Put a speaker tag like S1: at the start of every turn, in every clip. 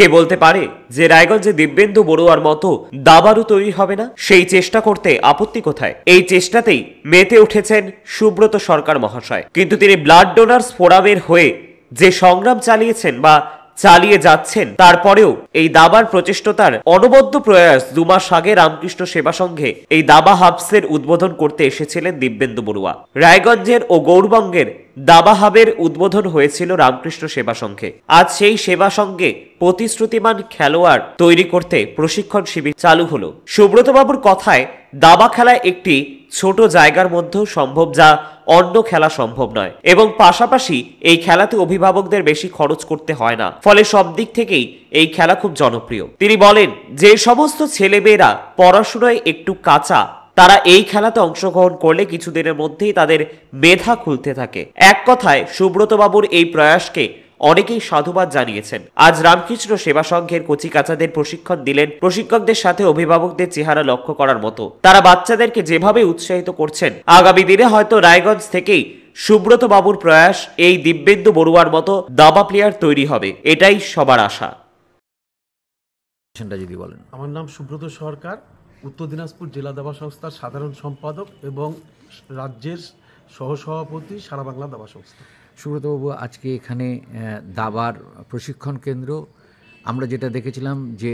S1: কে বলতে পারে যে রায়গঞ্জে দিব্যেন্দু বড়ুয়ার মতো দাবারু তৈরি হবে না সেই চেষ্টা করতে আপত্তি কোথায় এই চেষ্টাতেই মেতে উঠেছেন সুব্রত সরকার মহাশয় কিন্তু তিনি ব্লাড ডোনার্স ফোরামের হয়ে যে সংগ্রাম চালিয়েছেন বা চালিয়ে যাচ্ছেন তারপরেও এই দাবার প্রচেষ্টতার অনবদ্য প্রয়াস দুমাস আগে রামকৃষ্ণ সেবা সংঘে এই দাবা হাবসের উদ্বোধন করতে এসেছিলেন দিব্যেন্দু বড়ুয়া রায়গঞ্জের ও গৌরবঙ্গের দাবা হাবের উদ্বোধন হয়েছিল রামকৃষ্ণ সেবা সংঘে আজ সেই সেবা সংঘে প্রতিশ্রুতিমান খেলোয়াড় তৈরি করতে প্রশিক্ষণ শিবির চালু হলো সুব্রতবাবুর কথায় দাবা খেলা একটি ছোট জায়গার মধ্যেও সম্ভব যা অন্য খেলা সম্ভব নয় এবং পাশাপাশি এই খেলাতে অভিভাবকদের বেশি খরচ করতে হয় না ফলে সব দিক থেকেই এই খেলা খুব জনপ্রিয় তিনি বলেন যে সমস্ত ছেলেমেয়েরা পড়াশোনায় একটু কাঁচা তারা এই খেলাতে অংশগ্রহণ করলে কিছুদিনের মধ্যেই তাদের মেধা খুলতে থাকে এক কথায় সুব্রতবাবুর এই প্রয়াসকে অনেকেই সাধুবাদ জানিয়েছেন আজ রামকৃষ্ণ সেবা সংঘের কচিকাচাদের প্রশিক্ষণ দিলেন প্রশিক্ষকদের সাথে অভিভাবকদের চেহারা লক্ষ্য করার মতো তারা বাচ্চাদেরকে যেভাবে উৎসাহিত করছেন আগামী দিনে হয়তো রায়গঞ্জ থেকেই সুব্রত বাবুর প্রয়াস এই দিব্যেন্দু বড়ুয়ার মতো দাবা প্লেয়ার তৈরি হবে এটাই সবার আশা যদি বলেন
S2: আমার নাম সুব্রত সরকার উত্তর দিনাজপুর জেলা দাবা সংস্থার সাধারণ সম্পাদক এবং রাজ্যের সহসভাপতি সারা বাংলা দাবা সংস্থা
S3: সুব্রতবাবু আজকে এখানে দাবার প্রশিক্ষণ কেন্দ্র আমরা যেটা দেখেছিলাম যে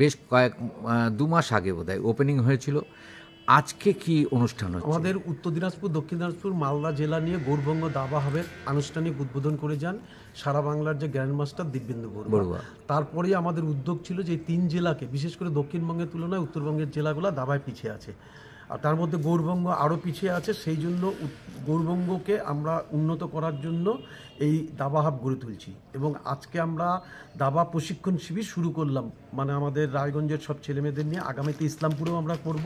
S3: বেশ কয়েক দু মাস আগে বোধহয় ওপেনিং হয়েছিল আজকে কি অনুষ্ঠান হচ্ছে
S2: আমাদের উত্তর দিনাজপুর দক্ষিণ দিনাজপুর মালদা জেলা নিয়ে গৌরবঙ্গ দাবা হবে আনুষ্ঠানিক উদ্বোধন করে যান সারা বাংলার যে গ্র্যান্ড মাস্টার দিব্যেন্দু বড়ুয়া তারপরে আমাদের উদ্যোগ ছিল যে তিন জেলাকে বিশেষ করে দক্ষিণবঙ্গের তুলনায় উত্তরবঙ্গের জেলাগুলো দাবায় পিছিয়ে আছে আর তার মধ্যে গৌরবঙ্গ আরও পিছিয়ে আছে সেই জন্য গৌরবঙ্গকে আমরা উন্নত করার জন্য এই দাবা হাব গড়ে তুলছি এবং আজকে আমরা দাবা প্রশিক্ষণ শিবির শুরু করলাম মানে আমাদের রায়গঞ্জের সব ছেলেমেয়েদের নিয়ে আগামীতে ইসলামপুরেও আমরা করব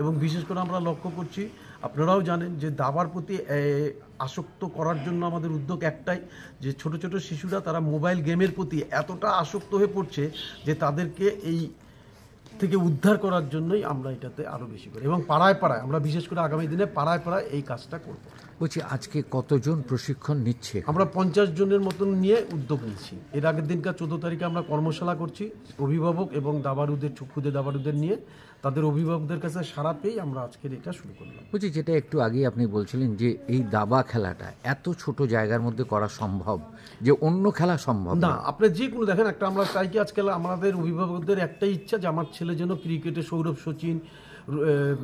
S2: এবং বিশেষ করে আমরা লক্ষ্য করছি আপনারাও জানেন যে দাবার প্রতি আসক্ত করার জন্য আমাদের উদ্যোগ একটাই যে ছোট ছোট শিশুরা তারা মোবাইল গেমের প্রতি এতটা আসক্ত হয়ে পড়ছে যে তাদেরকে এই থেকে উদ্ধার করার জন্যই আমরা এটাতে আরও বেশি করি এবং পাড়ায় পাড়ায় আমরা বিশেষ করে আগামী দিনে পাড়ায় পাড়ায় এই কাজটা করবো বলছি আজকে কতজন প্রশিক্ষণ নিচ্ছে আমরা পঞ্চাশ জনের মতন নিয়ে উদ্যোগ নিচ্ছি এর আগের দিনকার চোদ্দ তারিখে আমরা কর্মশালা করছি অভিভাবক এবং দাবারুদের চক্ষুদে দাবারুদের নিয়ে তাদের অভিভাবকদের কাছে সারা পেয়ে আমরা আজকের এটা শুরু করলাম
S3: বলছি যেটা একটু আগে আপনি বলছিলেন যে এই দাবা খেলাটা এত ছোট জায়গার মধ্যে করা সম্ভব যে অন্য খেলা সম্ভব না
S2: আপনি যে কোনো দেখেন একটা আমরা চাই কি আজকাল আমাদের অভিভাবকদের একটাই ইচ্ছা যে আমার ছেলে যেন ক্রিকেটে সৌরভ সচিন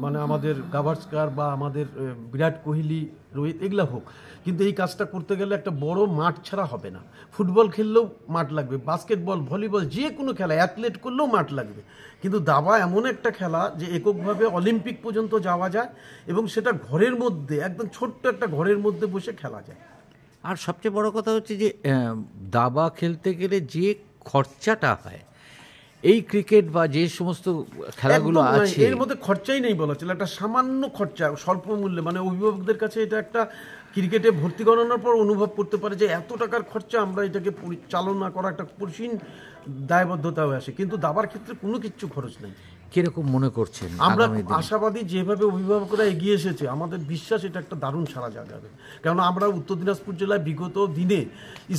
S2: মানে আমাদের গাভাস্কার বা আমাদের বিরাট কোহলি রোহিত এগুলা হোক কিন্তু এই কাজটা করতে গেলে একটা বড় মাঠ ছাড়া হবে না ফুটবল খেললেও মাঠ লাগবে বাস্কেটবল ভলিবল যে কোনো খেলা অ্যাথলেট করলেও মাঠ লাগবে কিন্তু দাবা এমন একটা খেলা যে এককভাবে অলিম্পিক পর্যন্ত যাওয়া যায় এবং সেটা ঘরের মধ্যে একদম ছোট্ট একটা ঘরের মধ্যে বসে খেলা যায়
S3: আর সবচেয়ে বড় কথা হচ্ছে যে দাবা খেলতে গেলে যে খরচাটা হয় এই ক্রিকেট বা যে
S2: সমস্ত খেলাগুলো মানে আছে এর মধ্যে খরচাই নেই বলা ছিল একটা সামান্য খরচা স্বল্প মূল্যে মানে অভিভাবকদের কাছে এটা একটা ক্রিকেটে ভর্তি গণনার পর অনুভব করতে পারে যে এত টাকার খরচা আমরা এটাকে পরিচালনা করা একটা কঠিন দায়বদ্ধতা হয়ে আসে কিন্তু দাবার ক্ষেত্রে কোনো কিছু খরচ নেই কিরকম মনে করছেন আমরা আশাবাদী যেভাবে অভিভাবকরা এগিয়ে এসেছে আমাদের বিশ্বাস এটা একটা দারুণ সারা জায়গা হবে কারণ আমরা উত্তর দিনাজপুর জেলায় বিগত দিনে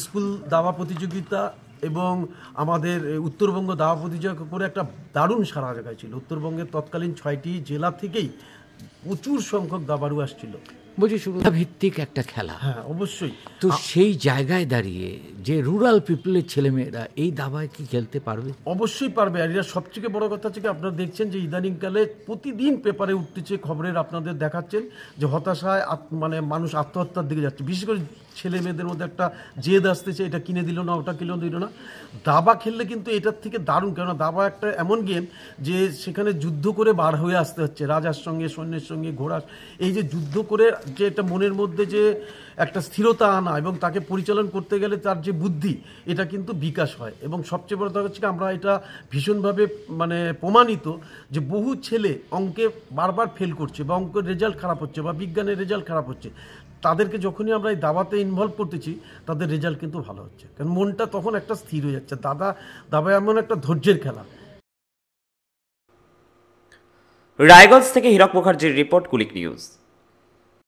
S2: স্কুল দাবা প্রতিযোগিতা এবং আমাদের উত্তরবঙ্গ দাবা প্রতিযোগ করে একটা দারুণ সারা জায়গায় ছিল উত্তরবঙ্গের তৎকালীন ছয়টি জেলা থেকেই প্রচুর সংখ্যক দাবারু আসছিল বলছি সুবিধা ভিত্তিক একটা খেলা হ্যাঁ
S3: অবশ্যই তো সেই জায়গায় দাঁড়িয়ে যে রুরাল পিপলের ছেলেমেয়েরা এই দাবায় কি খেলতে পারবে
S2: অবশ্যই পারবে আর এরা সবথেকে বড় কথা হচ্ছে কি আপনারা দেখছেন যে ইদানিংকালে প্রতিদিন পেপারে উঠতেছে খবরের আপনাদের দেখাচ্ছেন যে হতাশায় মানে মানুষ আত্মহত্যার দিকে যাচ্ছে বিশেষ করে ছেলে মেয়েদের মধ্যে একটা জেদ আসতেছে এটা কিনে দিল না ওটা কিনে দিল না দাবা খেললে কিন্তু এটার থেকে দারুণ কেননা দাবা একটা এমন গেম যে সেখানে যুদ্ধ করে বার হয়ে আসতে হচ্ছে রাজার সঙ্গে সৈন্যের সঙ্গে ঘোড়ার এই যে যুদ্ধ করে যে একটা মনের মধ্যে যে একটা স্থিরতা আনা এবং তাকে পরিচালন করতে গেলে তার যে বুদ্ধি এটা কিন্তু বিকাশ হয় এবং সবচেয়ে বড় কথা হচ্ছে আমরা এটা ভীষণভাবে মানে প্রমাণিত যে বহু ছেলে অঙ্কে বারবার ফেল করছে বা অঙ্কের রেজাল্ট খারাপ হচ্ছে বা বিজ্ঞানের রেজাল্ট খারাপ হচ্ছে তাদেরকে যখনই আমরা এই দাবাতে ইনভলভ করতেছি তাদের রেজাল্ট কিন্তু ভালো হচ্ছে কারণ মনটা তখন একটা স্থির হয়ে যাচ্ছে দাদা দাবা এমন একটা ধৈর্যের খেলা
S1: রায়গঞ্জ থেকে হীরক মুখার্জির রিপোর্ট কুলিক নিউজ